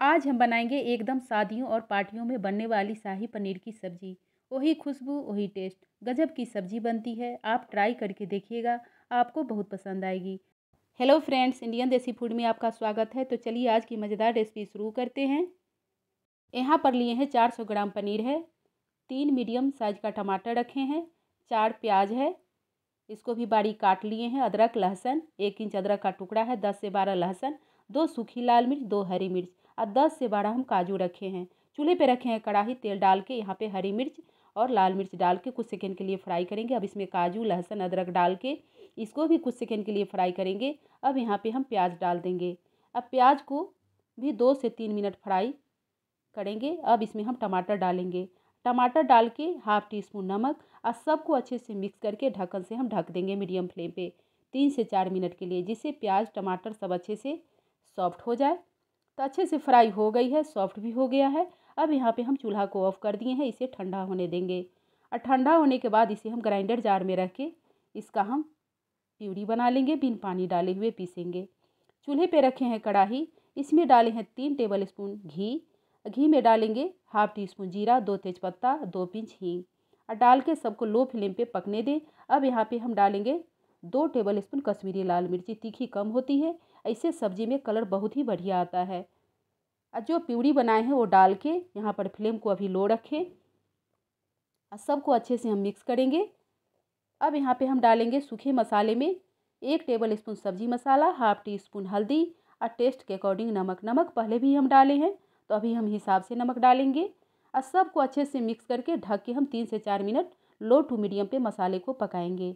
आज हम बनाएंगे एकदम शादियों और पार्टियों में बनने वाली शाही पनीर की सब्ज़ी वही खुशबू वही टेस्ट गजब की सब्ज़ी बनती है आप ट्राई करके देखिएगा आपको बहुत पसंद आएगी हेलो फ्रेंड्स इंडियन देसी फूड में आपका स्वागत है तो चलिए आज की मज़ेदार रेसिपी शुरू करते हैं यहाँ पर लिए हैं चार सौ ग्राम पनीर है तीन मीडियम साइज का टमाटर रखे हैं चार प्याज है इसको भी बारीक काट लिए हैं अदरक लहसुन एक इंच अदरक का टुकड़ा है दस से बारह लहसुन दो सूखी लाल मिर्च दो हरी मिर्च और दस से बारह हम काजू रखे हैं चूल्हे पे रखे हैं कढ़ाही तेल डाल के यहाँ पे हरी मिर्च और लाल मिर्च डाल के कुछ सेकेंड के लिए फ्राई करेंगे अब इसमें काजू लहसुन अदरक डाल के इसको भी कुछ सेकेंड के लिए फ्राई करेंगे अब यहाँ पे हम प्याज डाल देंगे अब प्याज को भी दो से तीन मिनट फ्राई करेंगे अब इसमें हम टमाटर डालेंगे टमाटर डाल के हाफ टी स्पून नमक और सबको अच्छे से मिक्स करके ढक्कन से हम ढक देंगे मीडियम फ्लेम पे तीन से चार मिनट के लिए जिससे प्याज टमाटर सब अच्छे से सॉफ्ट हो जाए तो अच्छे से फ्राई हो गई है सॉफ्ट भी हो गया है अब यहाँ पे हम चूल्हा को ऑफ़ कर दिए हैं इसे ठंडा होने देंगे और ठंडा होने के बाद इसे हम ग्राइंडर जार में रख के इसका हम प्यूरी बना लेंगे बिन पानी डाले हुए पीसेंगे चूल्हे पे रखे हैं कढ़ाही इसमें डाले हैं तीन टेबल स्पून घी घी में डालेंगे हाफ टी स्पून जीरा दो तेज पत्ता दो पिंच हींग और डाल के सबको लो फ्लेम पे पकने दें अब यहाँ पे हम डालेंगे दो टेबल स्पून कश्मीरी लाल मिर्ची तीखी कम होती है ऐसे सब्जी में कलर बहुत ही बढ़िया आता है और जो प्यूरी बनाए हैं वो डाल के यहाँ पर फ्लेम को अभी लो रखें और सबको अच्छे से हम मिक्स करेंगे अब यहाँ पे हम डालेंगे सूखे मसाले में एक टेबल स्पून सब्जी मसाला हाफ टी स्पून हल्दी और टेस्ट के अकॉर्डिंग नमक नमक पहले भी हम डाले हैं तो अभी हम हिसाब से नमक डालेंगे और सबको अच्छे से मिक्स करके ढक के हम तीन से चार मिनट लो टू मीडियम पे मसाले को पकाएंगे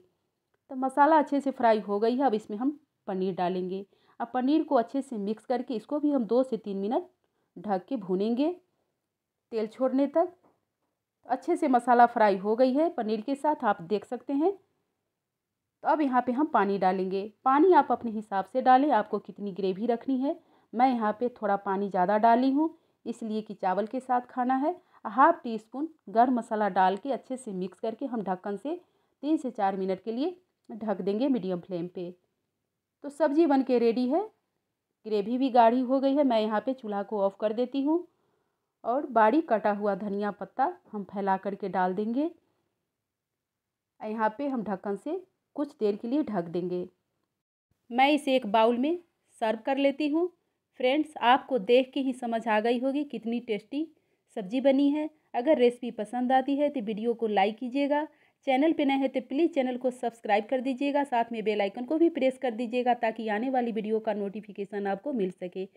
तो मसाला अच्छे से फ्राई हो गई है अब इसमें हम पनीर डालेंगे अब पनीर को अच्छे से मिक्स करके इसको भी हम दो से तीन मिनट ढक के भूनेंगे तेल छोड़ने तक अच्छे से मसाला फ्राई हो गई है पनीर के साथ आप देख सकते हैं तो अब यहाँ पे हम पानी डालेंगे पानी आप अपने हिसाब से डालें आपको कितनी ग्रेवी रखनी है मैं यहाँ पे थोड़ा पानी ज़्यादा डाली हूँ इसलिए कि चावल के साथ खाना है हाफ टी स्पून गर्म मसाला डाल के अच्छे से मिक्स करके हम ढक्कन से तीन से चार मिनट के लिए ढक देंगे मीडियम फ्लेम पर तो सब्जी बन के रेडी है ग्रेवी भी गाढ़ी हो गई है मैं यहाँ पे चूल्हा को ऑफ़ कर देती हूँ और बाड़ी कटा हुआ धनिया पत्ता हम फैला करके डाल देंगे यहाँ पे हम ढक्कन से कुछ देर के लिए ढक देंगे मैं इसे एक बाउल में सर्व कर लेती हूँ फ्रेंड्स आपको देख के ही समझ आ गई होगी कितनी टेस्टी सब्जी बनी है अगर रेसिपी पसंद आती है तो वीडियो को लाइक कीजिएगा चैनल पर नए हैं तो प्लीज़ चैनल को सब्सक्राइब कर दीजिएगा साथ में बेल आइकन को भी प्रेस कर दीजिएगा ताकि आने वाली वीडियो का नोटिफिकेशन आपको मिल सके